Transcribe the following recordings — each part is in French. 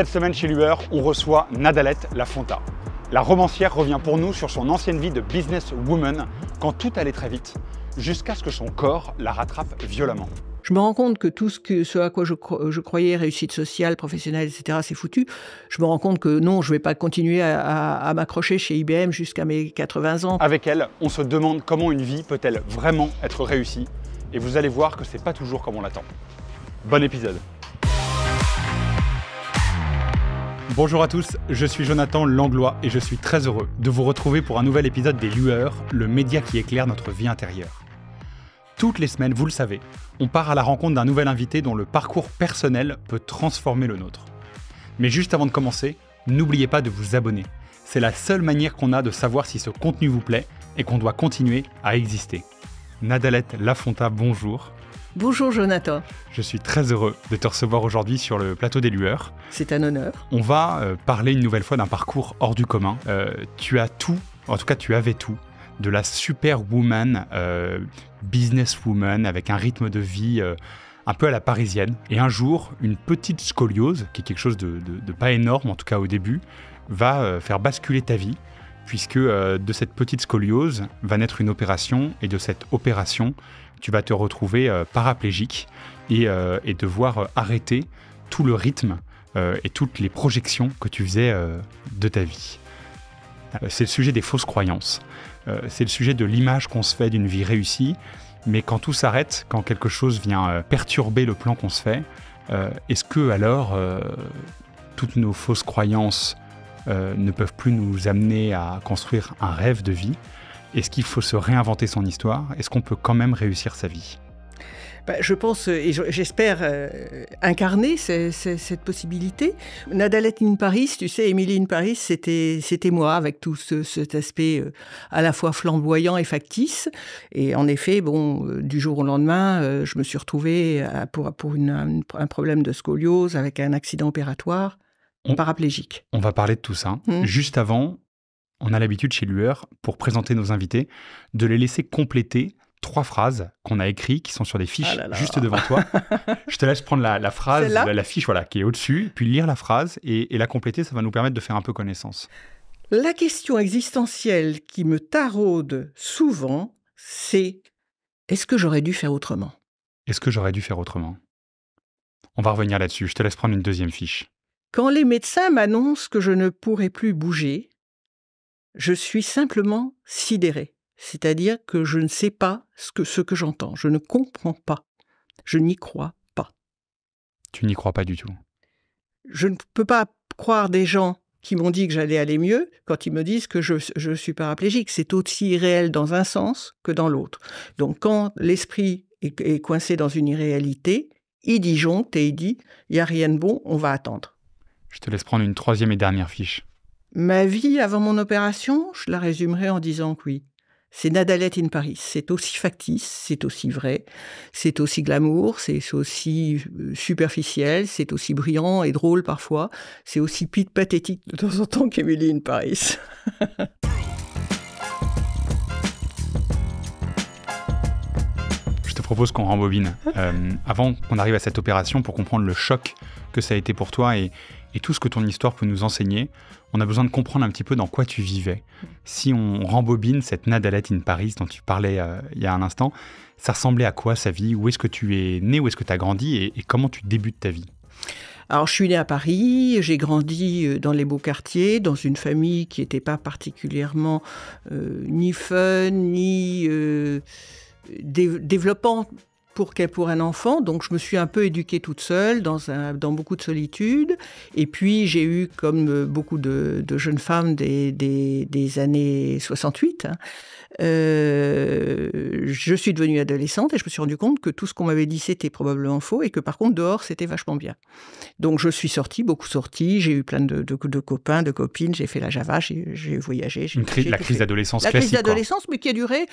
Cette semaine chez Lueur, on reçoit Nadalette Lafonta. La romancière revient pour nous sur son ancienne vie de businesswoman quand tout allait très vite, jusqu'à ce que son corps la rattrape violemment. Je me rends compte que tout ce, ce à quoi je, croyais, réussite sociale, professionnelle, etc., c'est foutu. Je me rends compte que non, je ne vais pas continuer à, à m'accrocher chez IBM jusqu'à mes 80 ans. Avec elle, on se demande comment une vie peut-elle vraiment être réussie. Et vous allez voir que c'est pas toujours comme on l'attend. Bon épisode Bonjour à tous, je suis Jonathan Langlois et je suis très heureux de vous retrouver pour un nouvel épisode des Lueurs, le média qui éclaire notre vie intérieure. Toutes les semaines, vous le savez, on part à la rencontre d'un nouvel invité dont le parcours personnel peut transformer le nôtre. Mais juste avant de commencer, n'oubliez pas de vous abonner. C'est la seule manière qu'on a de savoir si ce contenu vous plaît et qu'on doit continuer à exister. Nadalette Lafonta, bonjour. Bonjour Jonathan. Je suis très heureux de te recevoir aujourd'hui sur le plateau des lueurs. C'est un honneur. On va euh, parler une nouvelle fois d'un parcours hors du commun. Euh, tu as tout, en tout cas tu avais tout, de la superwoman, euh, businesswoman, avec un rythme de vie euh, un peu à la parisienne. Et un jour, une petite scoliose, qui est quelque chose de, pas énorme, en tout cas au début, va faire basculer ta vie puisque de cette petite scoliose va naître une opération, et de cette opération tu vas te retrouver euh, paraplégique et, euh, devoir euh, arrêter tout le rythme et toutes les projections que tu faisais de ta vie. C'est le sujet des fausses croyances. c'est le sujet de l'image qu'on se fait d'une vie réussie. Mais quand tout s'arrête, quand quelque chose vient perturber le plan qu'on se fait, est-ce que alors toutes nos fausses croyances ne peuvent plus nous amener à construire un rêve de vie est-ce qu'il faut se réinventer son histoire Est-ce qu'on peut quand même réussir sa vie bah, je pense euh, et j'espère euh, incarner cette possibilité. Nadalette in Paris, tu sais, Émilie in Paris, c'était moi avec tout cet aspect euh, à la fois flamboyant et factice. Et en effet, bon, du jour au lendemain, je me suis retrouvée pour un, problème de scoliose avec un accident opératoire. paraplégique. On va parler de tout ça. Mmh. Juste avant, on a l'habitude chez Lueur, pour présenter nos invités, de les laisser compléter trois phrases qu'on a écrites, qui sont sur des ah fiches juste devant toi. Je te laisse prendre la, phrase, la, fiche voilà, qui est au-dessus, puis lire la phrase et, et la compléter, ça va nous permettre de faire un peu connaissance. La question existentielle qui me taraude souvent, c'est est-ce que j'aurais dû faire autrement Est-ce que j'aurais dû faire autrement On va revenir là-dessus, je te laisse prendre une deuxième fiche. Quand les médecins m'annoncent que je ne pourrai plus bouger, je suis simplement sidéré, c'est-à-dire que je ne sais pas ce que, j'entends, je ne comprends pas, je n'y crois pas. Tu n'y crois pas du tout Je ne peux pas croire des gens qui m'ont dit que j'allais aller mieux quand ils me disent que je, je suis paraplégique. C'est aussi irréel dans un sens que dans l'autre. Donc quand l'esprit est, coincé dans une irréalité, il jonte et il dit, il n'y a rien de bon, on va attendre. Je te laisse prendre une troisième et dernière fiche. Ma vie avant mon opération, je la résumerai en disant que oui. C'est Nadalette in Paris. C'est aussi factice, c'est aussi vrai, c'est aussi glamour, c'est aussi euh, superficiel, c'est aussi brillant et drôle parfois. C'est aussi pite pathétique de temps en temps qu'Emily in Paris. Je te propose qu'on rembobine. Euh, avant qu'on arrive à cette opération, pour comprendre le choc que ça a été pour toi et, et tout ce que ton histoire peut nous enseigner, on a besoin de comprendre un petit peu dans quoi tu vivais. Si on rembobine cette Nadalette in Paris dont tu parlais euh, il y a un instant, ça ressemblait à quoi sa vie Où est-ce que tu es né Où est-ce que tu as grandi et, comment tu débutes ta vie alors, je suis née à Paris, j'ai grandi euh, dans les beaux quartiers, dans une famille qui n'était pas particulièrement euh, ni fun, ni euh, développante pour, pour un enfant. Donc, je me suis un peu éduquée toute seule, dans, un, dans beaucoup de solitude. Et puis, j'ai eu, comme euh, beaucoup de, jeunes femmes des, années 68, hein, euh, je suis devenue adolescente et je me suis rendu compte que tout ce qu'on m'avait dit, c'était probablement faux et que par contre, dehors, c'était vachement bien. Donc, je suis sortie, beaucoup sortie. J'ai eu plein de, de copains, de copines. J'ai fait la Java, j'ai voyagé. la crise d'adolescence classique. La crise d'adolescence, mais qui a duré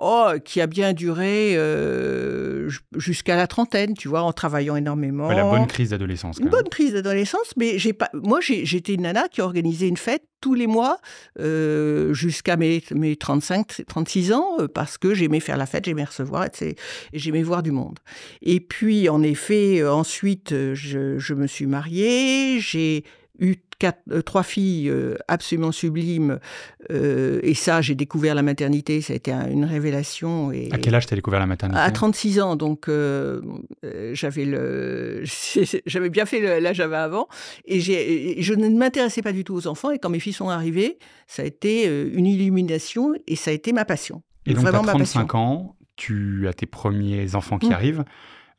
oh, qui a bien duré euh, jusqu'à la trentaine, tu vois, en travaillant énormément. la bonne crise d'adolescence. Une bonne crise d'adolescence, mais j'ai pas. Moi, j'étais une nana qui organisait une fête tous les mois euh, jusqu'à mes, 35, 36 ans, euh, parce que j'aimais faire la fête, j'aimais recevoir, et j'aimais voir du monde. Et puis, en effet, ensuite, je me suis mariée, j'ai eu euh, trois filles euh, absolument sublimes. Euh, et ça, j'ai découvert la maternité. Ça a été une révélation. Et à quel âge tu as découvert la maternité À 36 ans. Donc, j'avais le... j'avais bien fait l'âge avant. avant. Et, je ne m'intéressais pas du tout aux enfants. Et quand mes filles sont arrivées, ça a été une illumination et ça a été ma passion. Et donc, à 35 ans, tu as tes premiers enfants qui mmh. arrivent.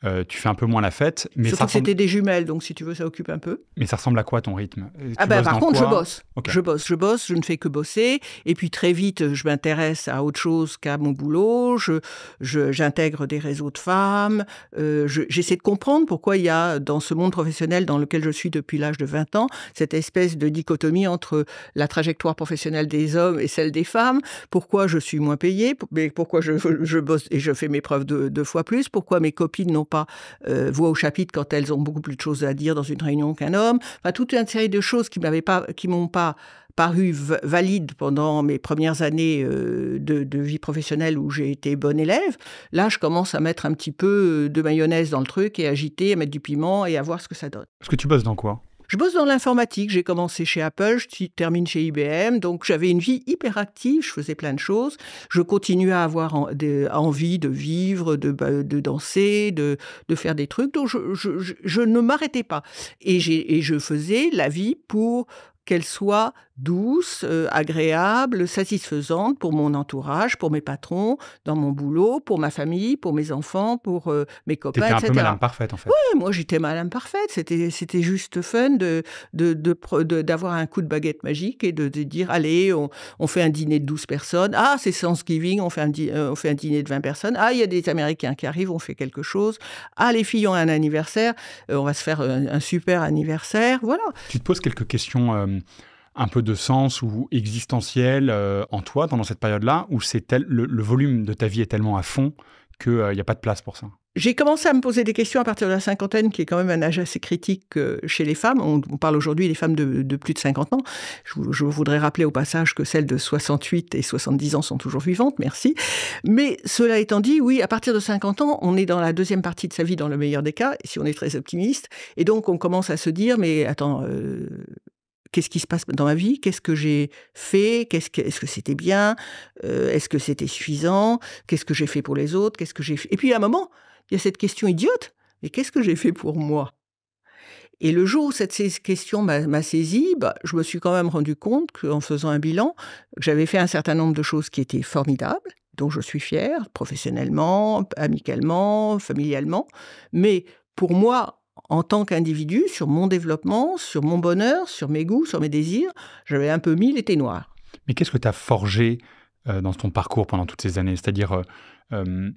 Euh, tu fais un peu moins la fête. Mais Surtout ça c'était des jumelles, donc si tu veux, ça occupe un peu. Mais ça ressemble à quoi ton rythme Ah ben, par contre, je bosse. je bosse. Je bosse, je ne fais que bosser. Et puis très vite, je m'intéresse à autre chose qu'à mon boulot. J'intègre je, j'intègre des réseaux de femmes. Euh, j'essaie de comprendre pourquoi il y a dans ce monde professionnel dans lequel je suis depuis l'âge de 20 ans, cette espèce de dichotomie entre la trajectoire professionnelle des hommes et celle des femmes. Pourquoi je suis moins payée, mais pourquoi je, je bosse et je fais mes preuves deux, deux fois plus. Pourquoi mes copines n'ont pas euh, voix au chapitre quand elles ont beaucoup plus de choses à dire dans une réunion qu'un homme. Enfin, toute une série de choses qui m'avaient pas, qui m'ont pas paru valides pendant mes premières années euh, de, vie professionnelle où j'ai été bonne élève. Là, je commence à mettre un petit peu euh, de mayonnaise dans le truc et agiter, à mettre du piment et à voir ce que ça donne. Est-ce que tu bosses dans quoi je bosse dans l'informatique, j'ai commencé chez Apple, je termine chez IBM, donc j'avais une vie hyper active, je faisais plein de choses. Je continuais à avoir envie de vivre, de, danser, de, faire des trucs, donc je, ne m'arrêtais pas. et, je faisais la vie pour qu'elle soit douce, euh, agréable, satisfaisante pour mon entourage, pour mes patrons, dans mon boulot, pour ma famille, pour mes enfants, pour euh, mes copains, étais un peu malin parfaite, en fait. Oui, moi, j'étais malin parfaite. C'était, c'était juste fun de, d'avoir de, de, un coup de baguette magique et de, dire, allez, on, on, fait un dîner de 12 personnes. Ah, c'est Thanksgiving, on fait, un euh, on fait un dîner de 20 personnes. Ah, il y a des Américains qui arrivent, on fait quelque chose. Ah, les filles ont un anniversaire, on va se faire un, un super anniversaire. Voilà. Tu te poses quelques questions euh, un peu de sens ou existentiel euh, en toi pendant cette période-là, où c'est le, le, volume de ta vie est tellement à fond qu'il n'y euh, a pas de place pour ça j'ai commencé à me poser des questions à partir de la cinquantaine, qui est quand même un âge assez critique chez les femmes. On, parle aujourd'hui des femmes de, plus de 50 ans. Je, voudrais rappeler au passage que celles de 68 et 70 ans sont toujours vivantes, merci. Mais cela étant dit, oui, à partir de 50 ans, on est dans la deuxième partie de sa vie dans le meilleur des cas, si on est très optimiste. Et donc, on commence à se dire, mais attends, qu'est-ce qui se passe dans ma vie, qu'est-ce que j'ai fait, qu'est-ce que, est-ce que c'était bien, euh, est-ce que c'était suffisant, qu'est-ce que j'ai fait pour les autres, qu'est-ce que j'ai fait. Et puis à un moment, il y a cette question idiote, mais qu'est-ce que j'ai fait pour moi Et le jour où cette question m'a saisie, bah, je me suis quand même rendu compte qu'en faisant un bilan, j'avais fait un certain nombre de choses qui étaient formidables, dont je suis fier professionnellement, amicalement, familialement, mais pour moi, en tant qu'individu, sur mon développement, sur mon bonheur, sur mes goûts, sur mes désirs, j'avais un peu mis l'été noir. Mais qu'est-ce que tu as forgé euh, dans ton parcours pendant toutes ces années C'est-à-dire, euh, euh,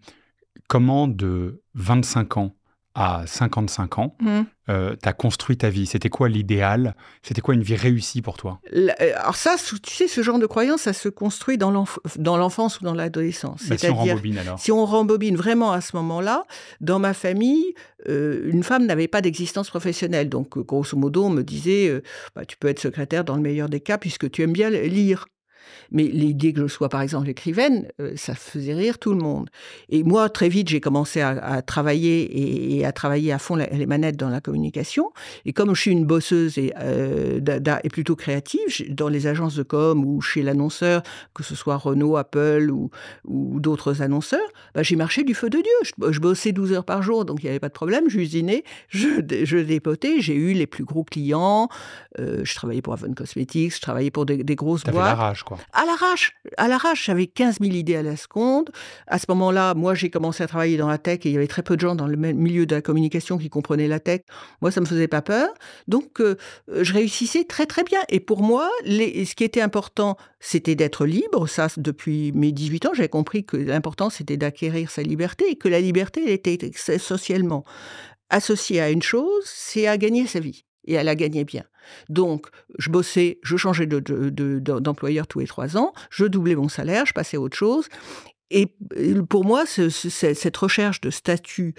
comment de 25 ans à 55 ans, mmh. euh, tu as construit ta vie. C'était quoi l'idéal C'était quoi une vie réussie pour toi euh, Alors ça, tu sais, ce genre de croyance, ça se construit dans l'enfance ou dans l'adolescence. Bah, si on rembobine Si on rembobine vraiment à ce moment-là, dans ma famille, euh, une femme n'avait pas d'existence professionnelle. Donc, grosso modo, on me disait, bah, tu peux être secrétaire dans le meilleur des cas puisque tu aimes bien lire. Mais l'idée que je sois, par exemple, écrivaine, euh, ça faisait rire tout le monde. Et moi, très vite, j'ai commencé à, travailler et, à travailler à fond les manettes dans la communication. Et comme je suis une bosseuse et, euh, et plutôt créative, dans les agences de com ou chez l'annonceur, que ce soit Renault, Apple ou, d'autres annonceurs, bah, j'ai marché du feu de Dieu. Je, bossais 12 heures par jour, donc il n'y avait pas de problème. J'usinais, je, je dépotais, j'ai eu les plus gros clients. Euh, je travaillais pour Avon Cosmetics, je travaillais pour des, grosses boîtes. À l'arrache, à l'arrache, j'avais 15 000 idées à la seconde. À ce moment-là, moi, j'ai commencé à travailler dans la tech et il y avait très peu de gens dans le milieu de la communication qui comprenaient la tech. Moi, ça me faisait pas peur. Donc, euh, je réussissais très très bien. Et pour moi, ce qui était important, c'était d'être libre. Ça, depuis mes 18 ans, j'avais compris que l'important, c'était d'acquérir sa liberté et que la liberté, elle était socialement associée à une chose, c'est à gagner sa vie. Et à la gagner bien. Donc, je bossais, je changeais d'employeur tous les trois ans, je doublais mon salaire, je passais à autre chose. Et euh, pour moi, cette recherche de statut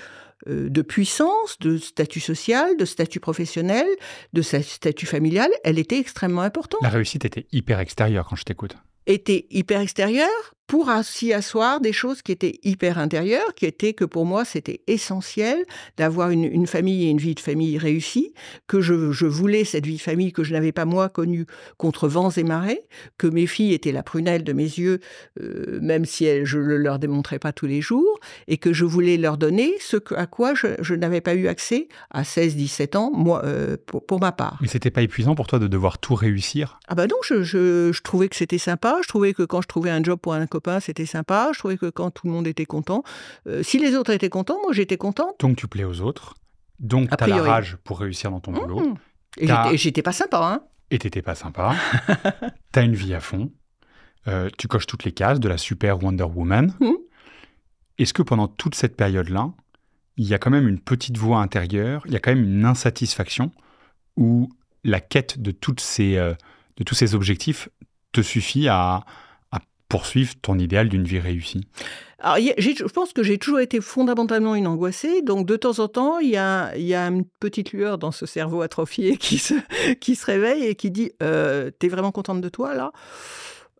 euh, de puissance, de statut social, de statut professionnel, de statut familial, elle était extrêmement importante. La réussite était hyper extérieure quand je t'écoute. Était hyper extérieure, pour s'y asseoir des choses qui étaient hyper intérieures, qui étaient que pour moi c'était essentiel d'avoir une, famille et une vie de famille réussie, que je, voulais cette vie de famille que je n'avais pas moi connue contre vents et marées, que mes filles étaient la prunelle de mes yeux, euh, même si je ne leur démontrais pas tous les jours, et que je voulais leur donner ce à quoi je, n'avais pas eu accès à 16-17 ans, moi, euh, pour, ma part. Mais c'était pas épuisant pour toi de devoir tout réussir Ah ben non, je, je trouvais que c'était sympa, je trouvais que quand je trouvais un job pour un c'était sympa. Je trouvais que quand tout le monde était content, euh, si les autres étaient contents, moi j'étais contente. Donc tu plais aux autres. Donc tu as la rage pour réussir dans ton mmh. boulot. Et j'étais pas sympa. Hein et t'étais pas sympa. T'as une vie à fond. Euh, tu coches toutes les cases de la super Wonder Woman. Mmh. Est-ce que pendant toute cette période-là, il y a quand même une petite voix intérieure, il y a quand même une insatisfaction où la quête de, toutes ces, euh, de tous ces objectifs te suffit à, poursuivre ton idéal d'une vie réussie je pense que j'ai toujours été fondamentalement une angoissée, donc de temps en temps, il y a, une petite lueur dans ce cerveau atrophié qui se, qui se réveille et qui dit euh, T'es vraiment contente de toi là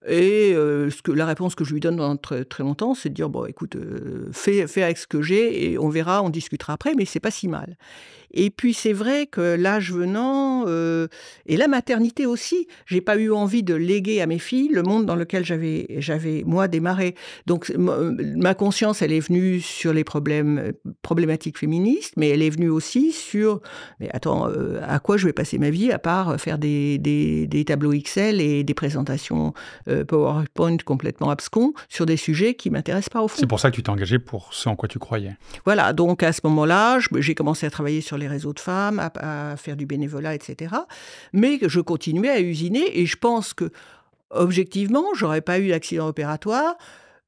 et euh, ce que, la réponse que je lui donne dans très, très longtemps, c'est de dire bon, écoute, euh, fais, fais, avec ce que j'ai et on verra, on discutera après, mais c'est pas si mal. Et puis c'est vrai que l'âge venant euh, et la maternité aussi, j'ai pas eu envie de léguer à mes filles le monde dans lequel j'avais j'avais moi démarré. Donc ma conscience, elle est venue sur les problèmes problématiques féministes, mais elle est venue aussi sur mais attends, à quoi je vais passer ma vie à part faire des, des, des tableaux Excel et des présentations euh, PowerPoint complètement abscons sur des sujets qui m'intéressent pas au fond. C'est pour ça que tu t'es engagé pour ce en quoi tu croyais. Voilà, donc à ce moment-là, j'ai commencé à travailler sur les réseaux de femmes, à, faire du bénévolat, etc. Mais je continuais à usiner et je pense que objectivement, j'aurais pas eu d'accident opératoire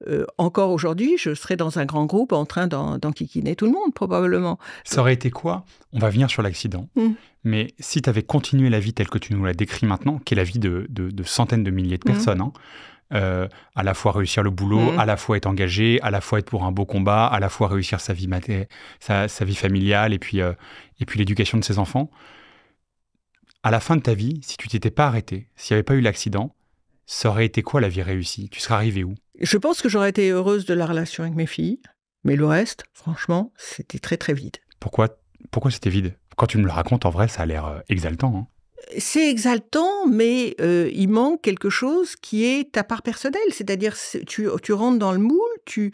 euh, encore aujourd'hui, je serais dans un grand groupe en train d'enquiquiner en tout le monde, probablement. Ça aurait été quoi On va venir sur l'accident. Hmm. Mais si tu avais continué la vie telle que tu nous la décris maintenant, qui est la vie de, centaines de milliers de hmm. personnes, hein, euh, à la fois réussir le boulot, hmm. à la fois être engagé, à la fois être pour un beau combat, à la fois réussir sa vie, sa, vie familiale et puis, euh, puis l'éducation de ses enfants. À la fin de ta vie, si tu t'étais pas arrêté, s'il n'y avait pas eu l'accident, ça aurait été quoi la vie réussie Tu serais arrivé où je pense que j'aurais été heureuse de la relation avec mes filles, mais le reste, franchement, c'était très très vide. Pourquoi, pourquoi c'était vide Quand tu me le racontes, en vrai, ça a l'air euh, exaltant. Hein. c'est exaltant, mais euh, il manque quelque chose qui est ta part personnelle. C'est-à-dire, tu, rentres dans le moule, tu,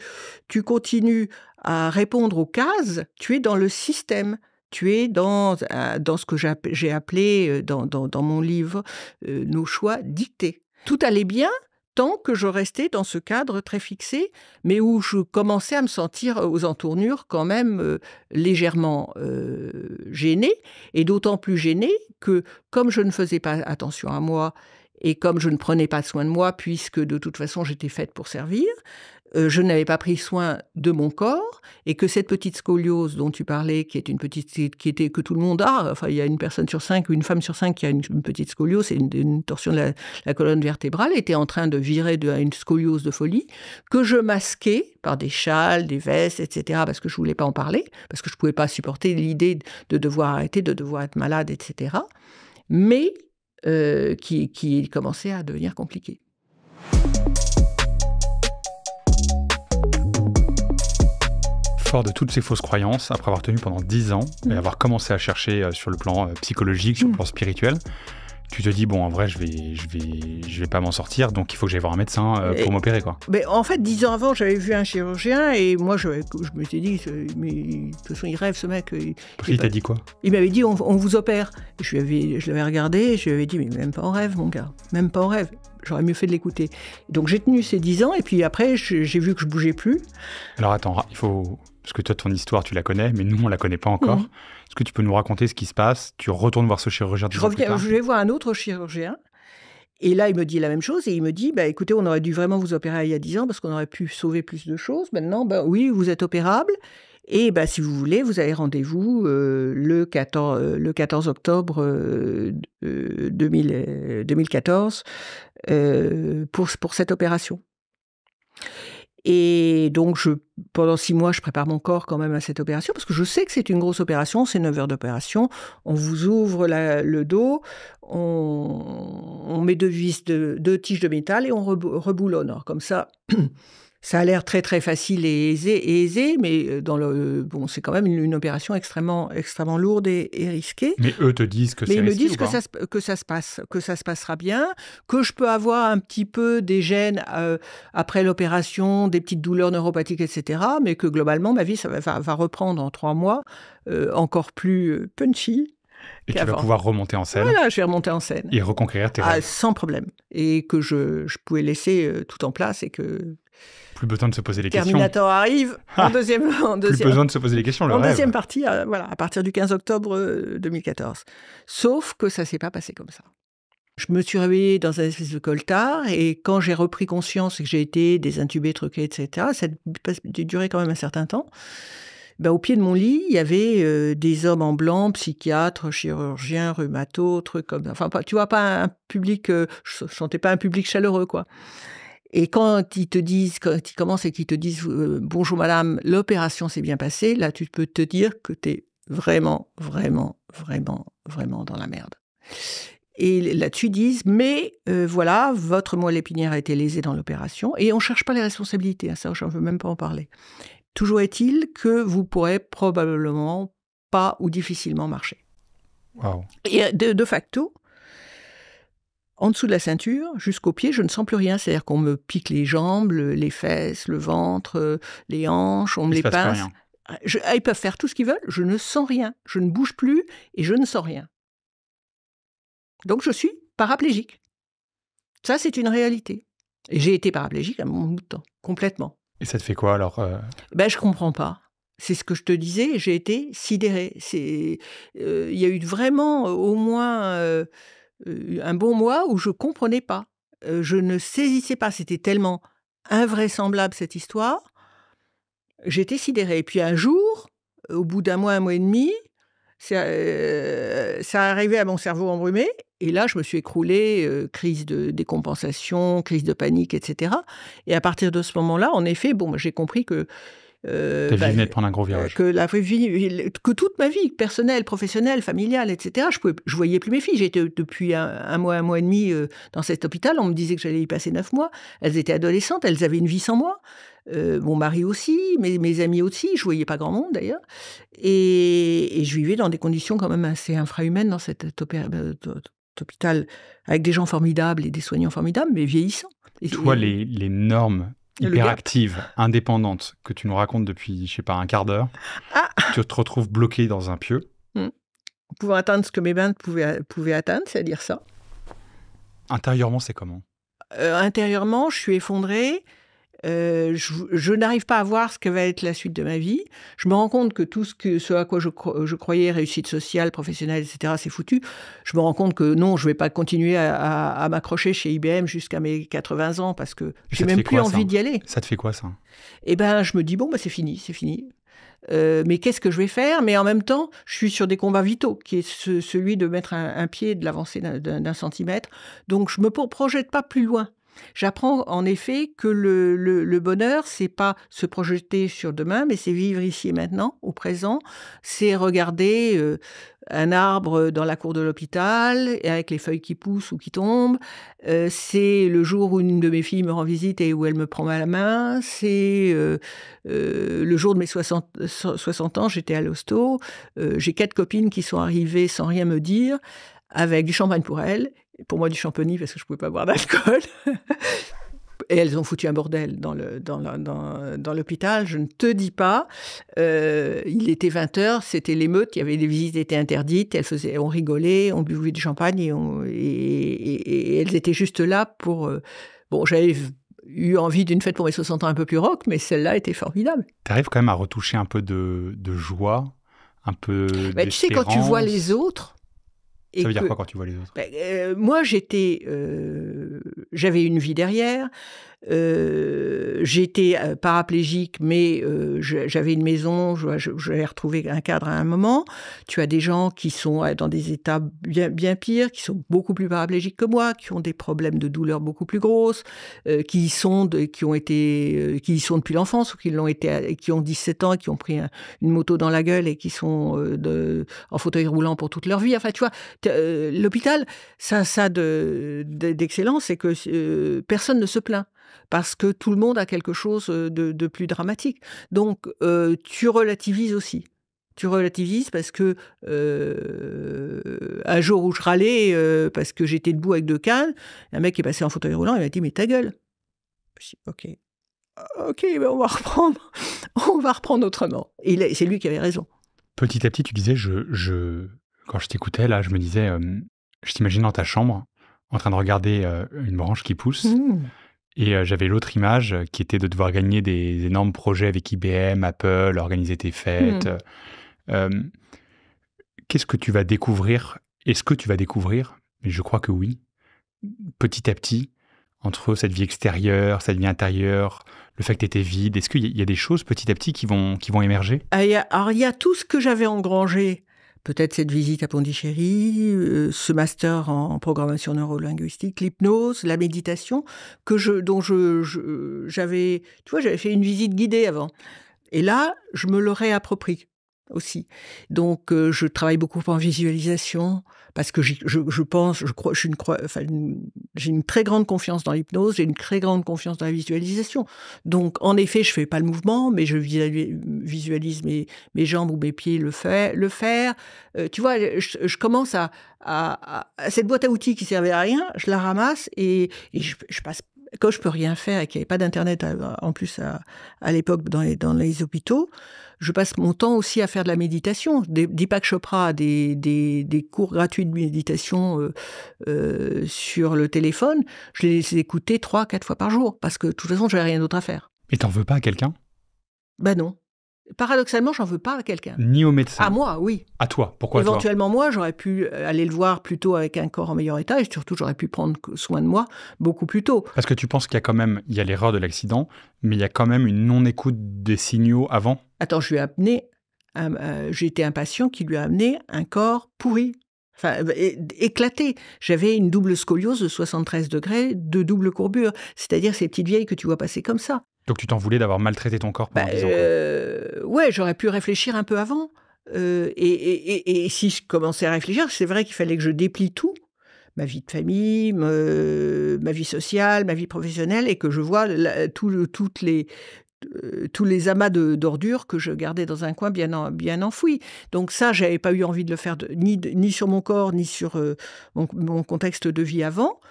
continues à répondre aux cases, tu es dans le système. Tu es dans, euh, ce que j'ai appelé dans, mon livre nos choix dictés. Tout allait bien tant que je restais dans ce cadre très fixé, mais où je commençais à me sentir aux entournures quand même euh, légèrement euh, gênée, et d'autant plus gênée que comme je ne faisais pas attention à moi, et comme je ne prenais pas soin de moi, puisque de toute façon j'étais faite pour servir, euh, je n'avais pas pris soin de mon corps et que cette petite scoliose dont tu parlais, qui est une petite, qui était que tout le monde a, enfin il y a une personne sur cinq, une femme sur cinq qui a une, petite scoliose, c'est une, torsion de la, colonne vertébrale, était en train de virer de, à une scoliose de folie que je masquais par des châles, des vestes, etc. parce que je voulais pas en parler, parce que je pouvais pas supporter l'idée de devoir arrêter, de devoir être malade, etc. Mais euh, qui, qui commençait à devenir compliqué. de toutes ces fausses croyances, après avoir tenu pendant 10 ans et mm. avoir commencé à chercher euh, sur le plan euh, psychologique, sur le mm. plan spirituel, tu te dis bon en vrai je vais je vais je vais pas m'en sortir donc il faut que j'aille voir un médecin euh, pour m'opérer quoi. Mais en fait dix ans avant j'avais vu un chirurgien et moi je, je me suis dit mais de toute façon il rêve ce mec. Il, il t'a dit quoi Il m'avait dit on, vous opère. Je je l'avais regardé et je lui avais dit mais même pas en rêve mon gars même pas en rêve j'aurais mieux fait de l'écouter. Donc j'ai tenu ces dix ans et puis après j'ai vu que je bougeais plus. Alors attends il faut parce que toi, ton histoire, tu la connais, mais nous, on la connaît pas encore. Mhm. Est-ce que tu peux nous raconter ce qui se passe Tu retournes voir ce chirurgien. Je, reviens, je vais voir un autre chirurgien. Et là, il me dit la même chose et il me dit bah, écoutez, on aurait dû vraiment vous opérer il y a 10 ans parce qu'on aurait pu sauver plus de choses. Maintenant, bah, oui, vous êtes opérable. Et bah, si vous voulez, vous avez rendez-vous euh, le, 14, euh, le 14 octobre 2014 euh, pour, pour cette opération. Et donc, pendant six mois, je prépare mon corps quand même à cette opération, parce que je sais que c'est une grosse opération, c'est 9 heures d'opération. On vous ouvre le dos, on, met deux vis, deux tiges de métal et on reboulonne. comme ça, Ça a l'air très très facile et aisé, et aisé mais euh, dans le, euh, bon, c'est quand même une, opération extrêmement, extrêmement lourde et, et, risquée. Mais eux te disent que c'est risqué. Mais ils me disent que ça, que ça se passe, que ça se passera bien, que je peux avoir un petit peu des gènes euh, après l'opération, des petites douleurs neuropathiques, etc. Mais que globalement, ma vie ça va, va reprendre en trois mois, encore plus punchy, et tu vas pouvoir remonter en scène. Voilà, je vais remonter en scène. Et reconquérir tes ah, rêves. Sans problème. Et que je, je pouvais laisser tout en place et que plus besoin de se poser les questions. Terminator arrive ah, en deuxième. En deuxième besoin de se poser les questions. en deuxième partie, à, euh, voilà, à partir du 15 octobre 2014. Euh, Sauf que ça s'est pas passé comme ça. Je me suis réveillée dans un espèce de coltard et quand j'ai repris conscience et que j'ai été désintubée, truquée, etc., ça a duré quand même un certain temps. Ben, au pied de mon lit, il y avait euh, des hommes en blanc, psychiatres, chirurgiens, rhumatos, trucs comme ça. Enfin, tu vois, pas un public, sentais pas un public chaleureux, quoi. Et quand ils te disent, quand ils commencent et qu'ils te disent euh, bonjour madame, l'opération s'est bien passée, là tu peux te dire que tu es vraiment, vraiment, vraiment, vraiment dans la merde. Et là tu ils disent, mais euh, voilà, votre moelle épinière a été lésée dans l'opération, et on ne cherche pas les responsabilités, hein, ça, je ne veux même pas en parler. Toujours est-il que vous pourrez probablement pas ou difficilement marcher. Wow. Et euh, de facto, en dessous de la ceinture, jusqu'aux pieds, je ne sens plus rien. C'est-à-dire qu'on me pique les jambes, les fesses, le ventre, euh, les hanches, on me les pince. Ah, ah, ils peuvent faire tout ce qu'ils veulent, je ne sens rien. Je ne bouge plus et je ne sens rien. Donc je suis paraplégique. Ça, c'est une réalité. Et j'ai été paraplégique à mon bout de temps, complètement. Et ça te fait quoi alors Je euh? Ben, je comprends pas. C'est ce que je te disais, j'ai été sidérée. Euh, il y a eu vraiment au moins un bon mois où je comprenais pas. Euh, je ne saisissais pas. C'était tellement invraisemblable cette histoire. J'étais sidérée. Et puis un jour, au bout d'un mois, un mois et demi, ça, euh, arrivé arrivait à mon cerveau embrumé. Et là, je me suis écroulée, euh, crise de décompensation, crise de panique, etc. Et à partir de ce moment-là, en effet, bon, j'ai compris que euh, bah, prendre un gros euh, Que, toute ma vie personnelle, professionnelle, familiale, etc., je ne je voyais plus mes filles. J'étais depuis un, mois, un mois et demi euh, dans cet hôpital. On me disait que j'allais y passer neuf mois. Elles étaient adolescentes, elles avaient une vie sans moi. mon mari aussi, mes, amis aussi, je voyais pas grand monde d'ailleurs. Et, je vivais dans des conditions quand même assez infrahumaines dans cet hôpital, avec des gens formidables et des soignants formidables, mais vieillissants. Et, Toi, Les, les normes hyperactive, indépendante, que tu nous racontes depuis, je sais pas, un quart d'heure, ah. tu te retrouves bloqué dans un pieu. Hmm. Pouvoir atteindre ce que mes bains pouvaient, atteindre, c'est-à-dire ça. Intérieurement, c'est comment euh, Intérieurement, je suis effondrée. Euh, je, n'arrive pas à voir ce que va être la suite de ma vie. Je me rends compte que tout ce, à quoi je, croyais, réussite sociale, professionnelle, etc., c'est foutu. Je me rends compte que non, je ne vais pas continuer à, m'accrocher chez IBM jusqu'à mes 80 ans parce que j'ai même plus envie d'y aller. Ça te fait quoi ça Eh ben, je me dis bon, bah, c'est fini, c'est fini. Euh, mais qu'est-ce que je vais faire Mais en même temps, je suis sur des combats vitaux, qui est celui de mettre un, pied, de l'avancer d'un centimètre. Donc, je me projette pas plus loin. J'apprends en effet que le, le, le bonheur, c'est pas se projeter sur demain, mais c'est vivre ici et maintenant, au présent. C'est regarder euh, un arbre dans la cour de l'hôpital, avec les feuilles qui poussent ou qui tombent. Euh, c'est le jour où une de mes filles me rend visite et où elle me prend la main. C'est euh, le jour de mes 60, ans, j'étais à l'hosto. J'ai quatre copines qui sont arrivées sans rien me dire avec du champagne pour elles pour moi du champagne, parce que je pouvais pas boire d'alcool. Et elles ont foutu un bordel dans, le, dans, l'hôpital, je ne te dis pas. Euh, il était 20h, c'était l'émeute, il y avait des visites étaient interdites, elles faisaient, on rigolait, on buvait du champagne et, elles étaient juste là pour... Euh, bon, j'avais eu envie d'une fête pour mes 60 ans un peu plus rock, mais celle-là était formidable. Tu arrives quand même à retoucher un peu de, joie, un peu... Mais bah, tu sais, quand tu vois les autres, ça veut dire quoi quand tu vois les autres ben, euh, Moi, j'étais, euh, j'avais une vie derrière. Euh, j'étais euh, paraplégique, mais euh, j'avais une maison, j'avais retrouver un cadre à un moment. Tu as des gens qui sont dans des états bien, bien pires, qui sont beaucoup plus paraplégiques que moi, qui ont des problèmes de douleur beaucoup plus grosses, qui sont qui ont été, qui y sont depuis l'enfance ou qui l'ont été, qui ont 17 ans, et qui ont pris une moto dans la gueule et qui sont de, en fauteuil roulant pour toute leur vie. Enfin, tu vois, l'hôpital, ça, ça d'excellence, c'est que personne ne se plaint parce que tout le monde a quelque chose de, plus dramatique. Donc, tu relativises aussi. Tu relativises parce que un jour où je râlais parce que j'étais debout avec deux cannes, un mec est passé en fauteuil roulant, il m'a dit mais ta gueule. Je dit, ok, ok, on va reprendre, on va reprendre autrement. Et c'est lui qui avait raison. Petit à petit, tu disais, quand je t'écoutais là, je me disais, je t'imagine dans ta chambre en train de regarder une branche qui pousse. Mmh. Et euh, j'avais l'autre image euh, qui était de devoir gagner des énormes projets avec IBM, Apple, organiser tes fêtes. Hmm. Euh, qu'est-ce que tu vas découvrir Est-ce que tu vas découvrir Mais je crois que oui. Petit à petit, entre cette vie extérieure, cette vie intérieure, le fait que tu étais vide Est-ce qu'il y a des choses petit à petit qui vont, qui vont émerger ah, Alors, il y a tout ce que j'avais engrangé peut-être cette visite à Pondichéry, euh, ce master en programmation neurolinguistique, l'hypnose, la méditation, que je, dont je, j'avais, tu vois, j'avais fait une visite guidée avant. Et là, je me l'aurais approprié aussi. Donc, euh, je travaille beaucoup en visualisation parce que je, je, pense, je crois, j'ai une, enfin, une, une, très grande confiance dans l'hypnose, j'ai une très grande confiance dans la visualisation. Donc, en effet, je fais pas le mouvement, mais je visualise mes, mes jambes ou mes pieds le, fait, le faire. Euh, tu vois, je, commence à, à, à, cette boîte à outils qui servait à rien, je la ramasse et, et je, je passe quand je peux rien faire et qu'il n'y avait pas d'internet en plus à, l'époque dans les, hôpitaux, je passe mon temps aussi à faire de la méditation. Des, Chopra, des, des, cours gratuits de méditation euh, euh, sur le téléphone, je les écoutais trois, quatre fois par jour parce que de toute façon, je n'avais rien d'autre à faire. Et t'en veux pas à quelqu'un Ben non. Paradoxalement, j'en veux pas à quelqu'un. Ni au médecin. À moi, oui. À toi, pourquoi Éventuellement, moi, j'aurais pu euh, aller le voir plus tôt avec un corps en meilleur état et surtout, j'aurais pu prendre soin de moi beaucoup plus tôt. Parce que tu penses qu'il y a quand même, il y a l'erreur de l'accident, mais il y a quand même une non-écoute des signaux avant Attends, je lui ai amené, euh, j'ai été un patient qui lui a amené un corps pourri. Enfin, euh, éclaté. J'avais une double scoliose de 73 degrés, de double courbure, c'est-à-dire ces petites vieilles que tu vois passer comme ça. Donc tu t'en voulais d'avoir maltraité ton corps pendant bah, euh, Ouais, j'aurais pu réfléchir un peu avant. Euh, et, si je commençais à réfléchir, c'est vrai qu'il fallait que je déplie tout, ma vie de famille, ma vie sociale, ma vie professionnelle, et que je vois toutes les, euh, tous les amas d'ordures que je gardais dans un coin bien, bien enfoui. Donc ça, j'avais pas eu envie de le faire ni, sur mon corps, ni sur mon, contexte de vie avant.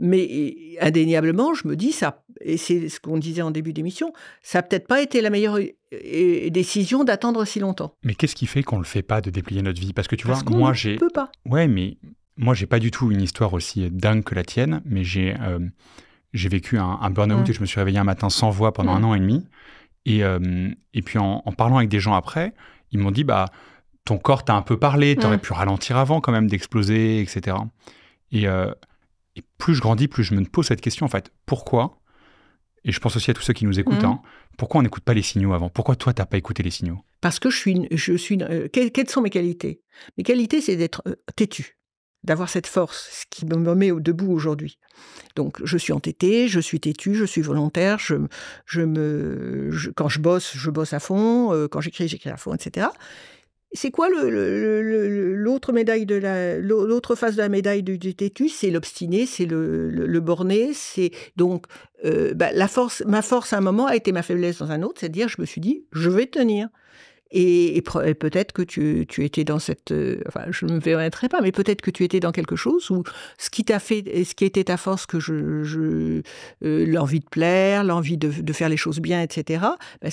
Mais indéniablement, je me dis ça, et c'est ce qu'on disait en début d'émission, ça n'a peut-être pas été la meilleure euh, décision d'attendre si longtemps. Mais qu'est-ce qui fait qu'on ne le fait pas de déplier notre vie Parce que tu vois, moi j'ai. peut pas. Ouais, mais moi j'ai pas du tout une histoire aussi euh, dingue que la tienne, mais j'ai euh, j'ai vécu un, burn-out et je me suis réveillé un matin sans voix pendant un an et demi. Et, et puis en, parlant avec des gens après, ils m'ont dit bah ton corps t'a un peu parlé, t'aurais aurais pu ralentir avant quand même d'exploser, etc. Et, plus je grandis, plus je me pose cette question, en fait, pourquoi et je pense aussi à tous ceux qui nous écoutent. Mhm. Hein, pourquoi on n'écoute pas les signaux avant Pourquoi toi, tu n'as pas écouté les signaux Parce que je suis. Je suis euh, quelles, sont mes qualités Mes qualités, c'est d'être euh, têtu, d'avoir cette force, ce qui me met au debout aujourd'hui. Donc, je suis entêté, je suis têtu, je suis volontaire, je, me, quand je bosse, je bosse à fond, euh, quand j'écris, j'écris à fond, etc. C'est quoi l'autre médaille de la l'autre face de la médaille du, têtu C'est l'obstiné, c'est le, borné, c'est donc euh, bah, force. Ma force à un moment a été ma faiblesse dans un autre, c'est-à-dire je me suis dit je vais tenir. Et, peut-être que tu, étais dans cette. Euh, enfin, je ne me pas, mais peut-être que tu étais dans quelque chose où ce qui t'a fait, ce qui était ta force, que je, euh, l'envie de plaire, l'envie de, faire les choses bien, etc. Bah,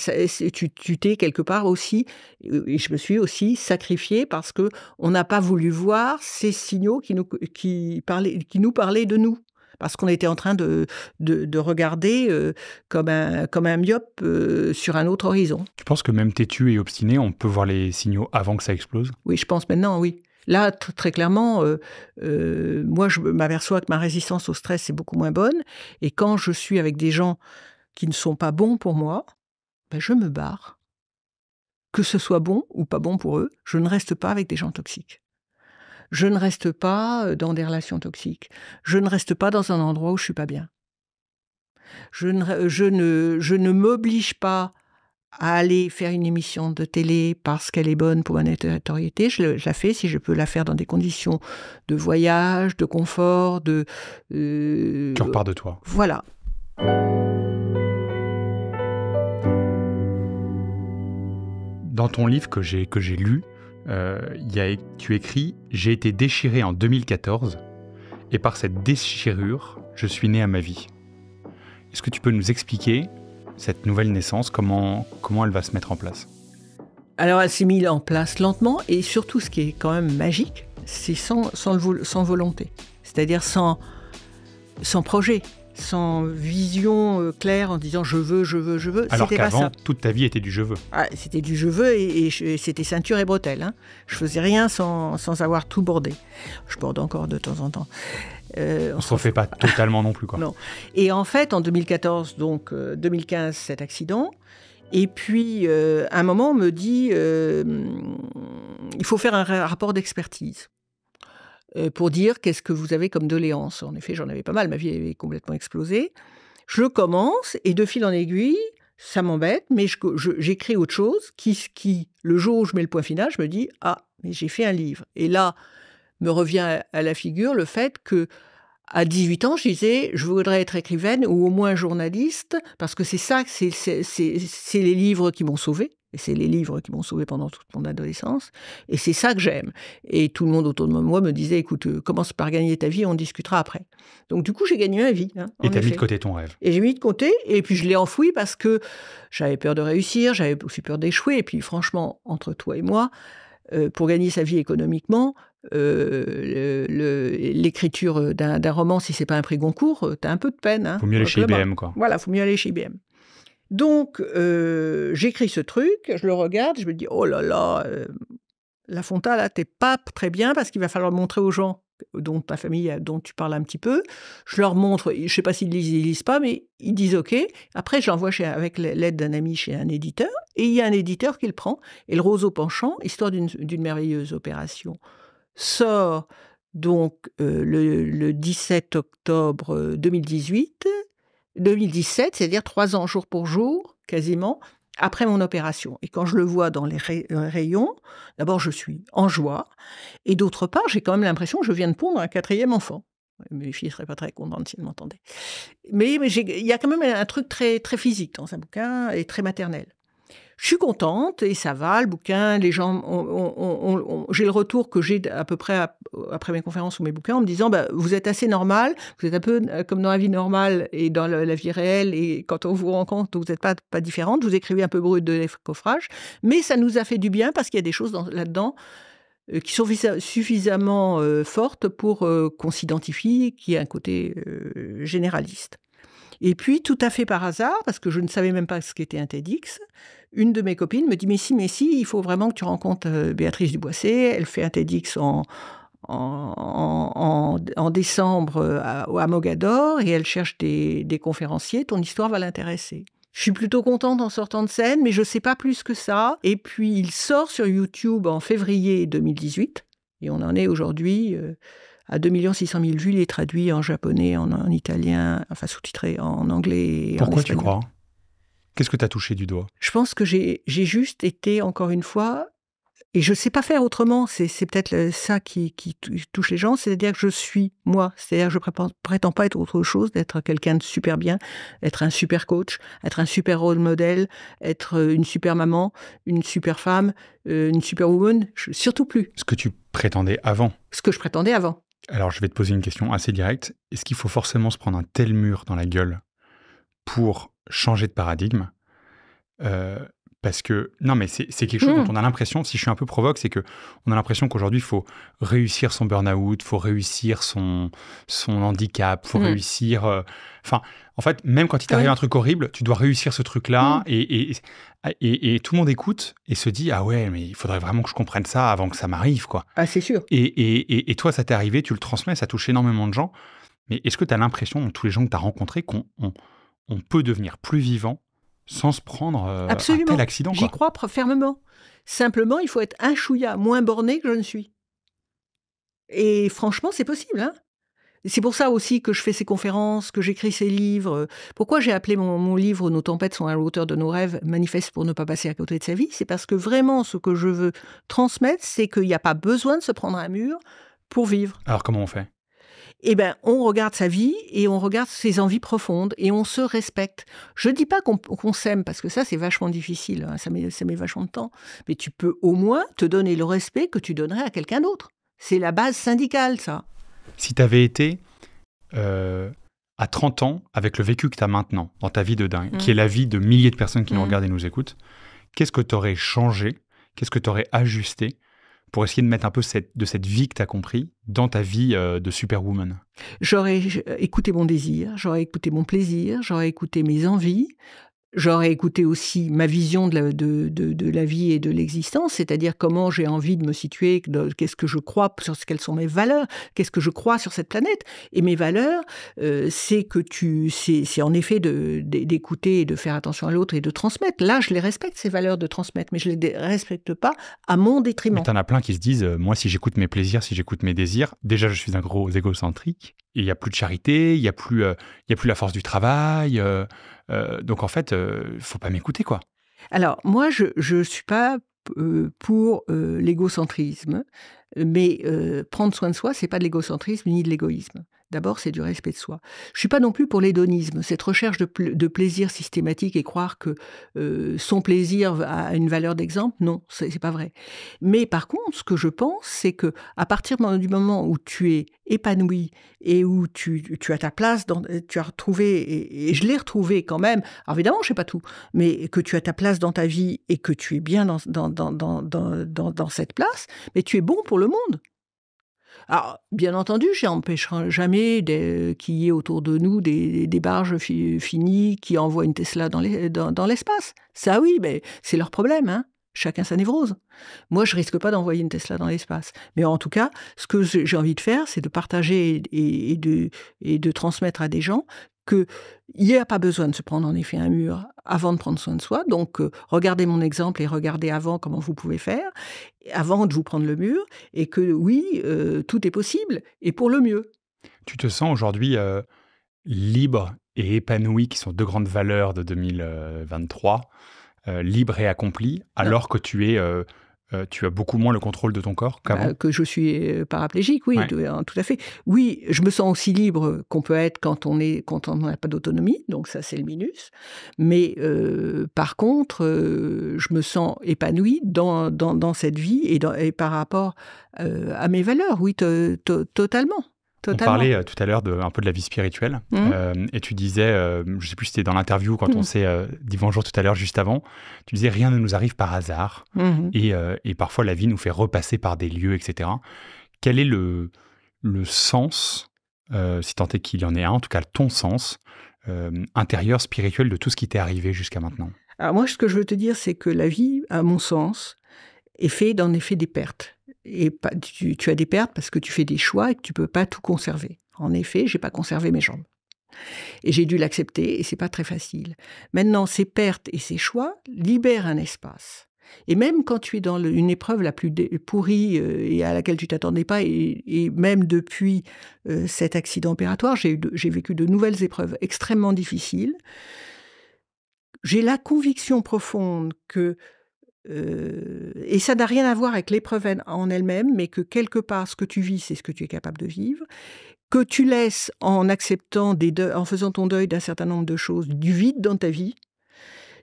tu, t'es quelque part aussi. Euh, et je me suis aussi sacrifiée parce que on n'a pas voulu voir ces signaux qui qui nous parlaient de nous parce qu'on était en train de, de, regarder euh, comme, un, comme un myope euh, sur un autre horizon. Tu penses que même têtu et obstiné, on peut voir les signaux avant que ça explose Oui, je pense maintenant, oui. Là, très clairement, euh, moi, je m'aperçois que ma résistance au stress est beaucoup moins bonne. Et quand je suis avec des gens qui ne sont pas bons pour moi, ben, je me barre. Que ce soit bon ou pas bon pour eux, je ne reste pas avec des gens toxiques. Je ne reste pas euh, dans des relations toxiques. Je ne reste pas dans un endroit où je suis pas bien. Euh, je ne, je ne, m'oblige pas à aller faire une émission de télé parce qu'elle est bonne pour ma notoriété. Je, la fais si je peux la faire dans des conditions de voyage, de confort, de... Euh, tu repars de toi. Voilà. Dans ton livre que j'ai lu, euh, y tu écris J'ai été déchiré en 2014 et par cette déchirure, je suis né à ma vie. Est-ce que tu peux nous expliquer cette nouvelle naissance, comment, comment elle va se mettre en place Alors elle s'est mise en place lentement et surtout ce qui est quand même magique, c'est sans, volonté, c'est-à-dire sans projet sans vision euh, claire en disant je veux, je veux, je veux. Alors qu'avant, toute ta vie était du je veux. Ah, c'était du je veux et, c'était ceinture et bretelles. Hein. Je faisais rien sans, avoir tout bordé. Je borde encore de temps en temps. Euh, on ne se refait pas totalement non plus. Quoi. Non. Et en fait, en 2014, donc 2015, euh, cet accident. Et puis, un moment, on me dit il faut faire un rapport d'expertise. Euh, pour dire qu'est-ce que vous avez comme doléance. En effet, j'en avais pas mal, ma vie avait complètement explosé. Je commence et de fil en aiguille, ça m'embête, mais j'écris autre chose qui, qui, le jour où je mets le point final, je me dis Ah, mais j'ai fait un livre. Et là, me revient à la figure le fait que, à 18 ans, je disais Je voudrais être écrivaine ou au moins journaliste, parce que c'est ça, c'est les livres qui m'ont sauvée c'est les livres qui m'ont sauvé pendant toute mon adolescence. Et c'est ça que j'aime. Et tout le monde autour de moi me disait, écoute, euh, commence par gagner ta vie, on discutera après. Donc du coup, j'ai gagné ma vie. Hein, et t'as mis de côté ton rêve. Et j'ai mis de côté, et puis je l'ai enfoui parce que j'avais peur de réussir, j'avais aussi peur d'échouer. Et puis franchement, entre toi et moi, euh, pour gagner sa vie économiquement, euh, l'écriture d'un roman, si c'est pas un prix Goncourt, t'as un peu de peine. Hein, faut mieux aller chez IBM, hein. quoi. Voilà, faut mieux aller chez IBM. Donc, j'écris ce truc, je le regarde, je me dis, oh là là, La Fonta, là, t'es pas très bien parce qu'il va falloir montrer aux gens dont ta famille, dont tu parles un petit peu. Je leur montre, je sais pas s'ils lisent, ils lisent pas, mais ils disent OK. Après, je l'envoie avec l'aide d'un ami chez un éditeur, et il y a un éditeur qui le prend. Et le roseau penchant, histoire d'une merveilleuse opération, sort donc le, 17 octobre 2018 2017, c'est-à-dire trois ans jour pour jour, quasiment, après mon opération. Et quand je le vois dans les euh, rayons, d'abord je suis en joie, et d'autre part, j'ai quand même l'impression que je viens de pondre un quatrième enfant. Mes filles ne seraient pas très contentes s'ils m'entendaient. Mais il y a quand même un truc très, très physique dans un bouquin et très maternel je suis contente et ça va, le bouquin, les gens, j'ai le retour que j'ai à peu près après mes conférences ou mes bouquins en me disant, bah, vous êtes assez normal, vous êtes un peu euh, comme dans la vie normale et dans la, vie réelle et quand on vous rencontre, vous n'êtes pas, pas différente, vous écrivez un peu brut de décoffrage, mais ça nous a fait du bien parce qu'il y a des choses là-dedans euh, qui sont suffisamment euh, fortes pour qu'on s'identifie, qui est un côté généraliste. Et puis, tout à fait par hasard, parce que je ne savais même pas ce qu'était un TEDx, une de mes copines me dit Mais si, mais si, il faut vraiment que tu rencontres euh, Béatrice Duboiset. Elle fait un TEDx en, en, en, décembre euh, à, à, Mogador et elle cherche des, conférenciers. Ton histoire va l'intéresser. Je suis plutôt contente en sortant de scène, mais je ne sais pas plus que ça. Et puis, il sort sur YouTube en février 2018. Et on en est aujourd'hui euh, à 2 600 000 vues. Il est traduit en japonais, en, italien, enfin sous-titré en anglais. Pourquoi en tu crois Qu'est-ce que tu as touché du doigt Je pense que j'ai juste été, encore une fois, et je ne sais pas faire autrement, c'est peut-être ça qui, touche les gens, c'est-à-dire que je suis moi, c'est-à-dire que je prétends, prétends pas être autre chose, d'être quelqu'un de super bien, être un super coach, être un super rôle modèle, être euh, une super maman, une super femme, euh, une super woman, surtout plus. Ce que tu prétendais avant. Ce que je prétendais avant. Alors je vais te poser une question assez directe. Est-ce qu'il faut forcément se prendre un tel mur dans la gueule pour changer de paradigme. Euh, parce que, non, mais c'est quelque chose dont hmm. on a l'impression, si je suis un peu provoque, c'est que on a l'impression qu'aujourd'hui, il faut réussir son burn-out, il faut réussir son, son handicap, il faut hmm. réussir. Euh, enfin, en fait, même quand il t'arrive un truc horrible, tu dois réussir ce truc-là. Hmm. Et, et, tout le monde écoute et se dit Ah ouais, mais il faudrait vraiment que je comprenne ça avant que ça m'arrive, quoi. Ah, c'est sûr. Et, toi, ça t'est arrivé, tu le transmets, ça touche énormément de gens. Mais est-ce que tu as l'impression, tous les gens que tu as rencontrés, qu'on on peut devenir plus vivant sans se prendre euh, Absolument. tel accident. J'y crois fermement. Simplement, il faut être un chouïa moins borné que je ne suis. Et franchement, c'est possible. Hein. c'est pour ça aussi que je fais ces conférences, que j'écris ces livres. Pourquoi j'ai appelé mon, livre Nos tempêtes sont à la de nos rêves, manifeste pour ne pas passer à côté de sa vie C'est parce que vraiment, ce que je veux transmettre, c'est qu'il n'y a pas besoin de se prendre un mur pour vivre. Alors, comment on fait eh ben, on regarde sa vie et on regarde ses envies profondes et on se respecte. Je ne dis pas qu'on s'aime parce que ça, c'est vachement difficile. Hein. ça, met, ça met vachement de temps. Mais tu peux au moins te donner le respect que tu donnerais à quelqu'un d'autre. C'est la base syndicale, ça. Si tu avais été euh, à 30 ans avec le vécu que tu as maintenant dans ta vie de dingue, mmh. qui est la vie de milliers de personnes qui nous mmh. regardent et nous écoutent, qu'est-ce que tu aurais changé Qu'est-ce que tu aurais ajusté pour essayer de mettre un peu de cette vie que tu as compris dans ta vie euh, de superwoman J'aurais écouté mon désir, j'aurais écouté mon plaisir, j'aurais écouté mes envies, J'aurais écouté aussi ma vision de la, de, de, la vie et de l'existence, c'est-à-dire comment j'ai envie de me situer, qu'est-ce que je crois sur ce, quelles sont mes valeurs, qu'est-ce que je crois sur cette planète. Et mes valeurs, euh, c'est que tu, c'est en effet d'écouter et de faire attention à l'autre et de transmettre. Là, je les respecte ces valeurs de transmettre, mais je les respecte pas à mon détriment. Mais en as plein qui se disent, euh, moi, si j'écoute mes plaisirs, si j'écoute mes désirs, déjà, je suis un gros égocentrique. Il n'y a plus de charité, il n'y a plus, euh, il y a plus la force du travail. Euh, donc en fait, il euh, faut pas m'écouter quoi. Alors moi, je ne suis pas euh, pour l'égocentrisme. Mais euh, prendre soin de soi, c'est pas de l'égocentrisme ni de l'égoïsme. D'abord, c'est du respect de soi. Je suis pas non plus pour l'hédonisme, cette recherche de, plaisir systématique et croire que euh, son plaisir a une valeur d'exemple. Non, c'est pas vrai. Mais par contre, ce que je pense, c'est que à partir du moment où tu es épanoui et où tu, as ta place, dans, tu as retrouvé et, je l'ai retrouvé quand même. Alors évidemment, je sais pas tout, mais que tu as ta place dans ta vie et que tu es bien dans cette place, mais tu es bon pour le monde. Alors, ah, bien entendu, j'empêcherai jamais qu'il y ait autour de nous des, barges finies qui envoient une Tesla dans l'espace. Ça, oui, mais c'est leur problème. Hein. Chacun sa névrose. Moi, je risque pas d'envoyer une Tesla dans l'espace. Mais en tout cas, ce que j'ai envie de faire, c'est de partager et, de, et de transmettre à des gens qu'il n'y a pas besoin de se prendre en effet un mur avant de prendre soin de soi. Donc, euh, regardez mon exemple et regardez avant comment vous pouvez faire, avant de vous prendre le mur, et que oui, euh, tout est possible, et pour le mieux. Tu te sens aujourd'hui euh, libre et épanoui, qui sont deux grandes valeurs de 2023, libre et accompli, alors que tu es euh, tu as beaucoup moins le contrôle de ton corps bah, qu'avant. que je suis euh, paraplégique, oui, hein, tout, à fait. Oui, je me sens aussi libre qu'on peut être quand on n'a pas d'autonomie, donc ça c'est le minus. Mais euh, par contre, je me sens épanouie dans, cette vie et par rapport à mes valeurs, oui, totalement. On parlait euh, tout à l'heure un peu de la vie spirituelle. Mmh. Euh, et tu disais, euh, je ne sais plus si c'était dans l'interview quand mmh. on s'est dit bonjour tout à l'heure juste avant, tu disais rien ne nous arrive par hasard. Mmh. Et, parfois la vie nous fait repasser par des lieux, etc. Quel est le, le sens, si tant est qu'il y en ait un, en tout cas ton sens intérieur, spirituel de tout ce qui t'est arrivé jusqu'à maintenant Alors moi, ce que je veux te dire, c'est que la vie, à mon sens, est faite d'en effet des pertes et tu, as des pertes parce que tu fais des choix et que tu peux pas tout conserver. En effet, j'ai pas conservé mes jambes. Et j'ai dû l'accepter et c'est pas très facile. Maintenant, ces pertes et ces choix libèrent un espace. Et même quand tu es dans une épreuve la plus pourrie euh, et à laquelle tu t'attendais pas, et, même depuis euh, cet accident opératoire, j'ai vécu de nouvelles épreuves extrêmement difficiles. J'ai la conviction profonde que euh, et ça n'a rien à voir avec l'épreuve en elle-même, mais que quelque part, ce que tu vis, c'est ce que tu es capable de vivre, que tu laisses en acceptant, des en faisant ton deuil d'un certain nombre de choses, du vide dans ta vie,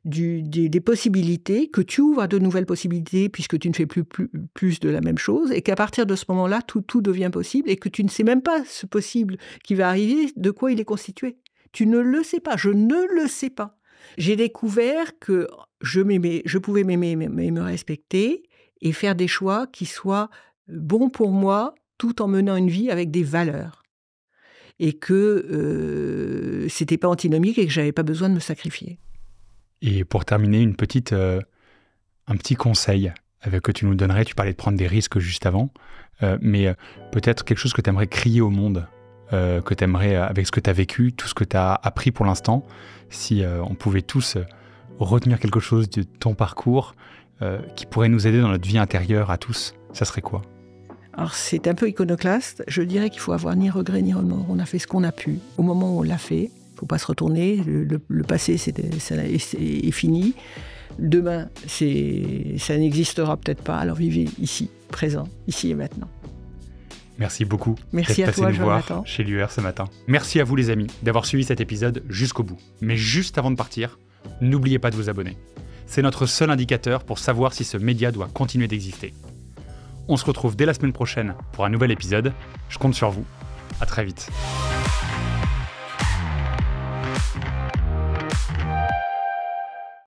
du, des, possibilités, que tu ouvres à de nouvelles possibilités puisque tu ne fais plus, plus, plus de la même chose, et qu'à partir de ce moment-là, tout, tout devient possible, et que tu ne sais même pas ce possible qui va arriver, de quoi il est constitué. Tu ne le sais pas, je ne le sais pas. J'ai découvert que je je pouvais m'aimer mais me respecter et faire des choix qui soient euh, bons pour moi tout en menant une vie avec des valeurs. Et que euh, c'était pas antinomique et que j'avais pas besoin de me sacrifier. Et pour terminer, une euh, un petit conseil que tu nous donnerais. Tu parlais de prendre des risques juste avant, mais peut-être quelque chose que tu aimerais crier au monde euh, que tu aimerais, euh, avec ce que tu as vécu, tout ce que tu as appris pour l'instant, si euh, on pouvait tous retenir quelque chose de ton parcours qui pourrait nous aider dans notre vie intérieure à tous, ça serait quoi alors c'est un peu iconoclaste, je dirais qu'il faut avoir ni regret ni remords, on a fait ce qu'on a pu au moment où on l'a fait, il ne faut pas se retourner, le, passé c'est est, est fini, demain ça n'existera peut-être pas, alors vivez ici, présent, ici et maintenant. Merci beaucoup. Merci à passé nous voir chez l'UR ce matin. Merci à vous les amis d'avoir suivi cet épisode jusqu'au bout. Mais juste avant de partir, n'oubliez pas de vous abonner. C'est notre seul indicateur pour savoir si ce média doit continuer d'exister. On se retrouve dès la semaine prochaine pour un nouvel épisode. Je compte sur vous. À très vite.